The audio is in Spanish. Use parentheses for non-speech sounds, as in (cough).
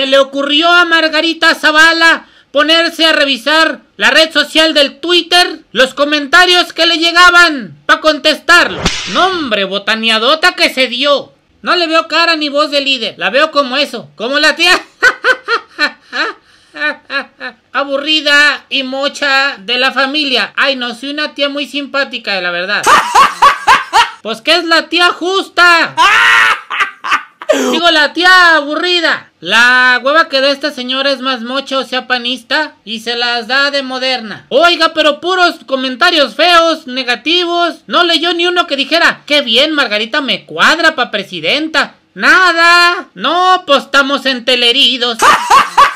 se le ocurrió a Margarita Zavala ponerse a revisar la red social del Twitter, los comentarios que le llegaban para contestarlo. Nombre, botaneadota que se dio. No le veo cara ni voz de líder, la veo como eso, como la tía. (laughs) Aburrida y mocha de la familia. Ay, no, soy una tía muy simpática, de la verdad. (laughs) Pues que es la tía justa. Digo, la tía aburrida. La hueva que da esta señora es más mocha o sea panista y se las da de moderna. Oiga, pero puros comentarios feos, negativos. No leyó ni uno que dijera, qué bien, Margarita me cuadra pa' presidenta. Nada. No, pues estamos enteleridos. (laughs)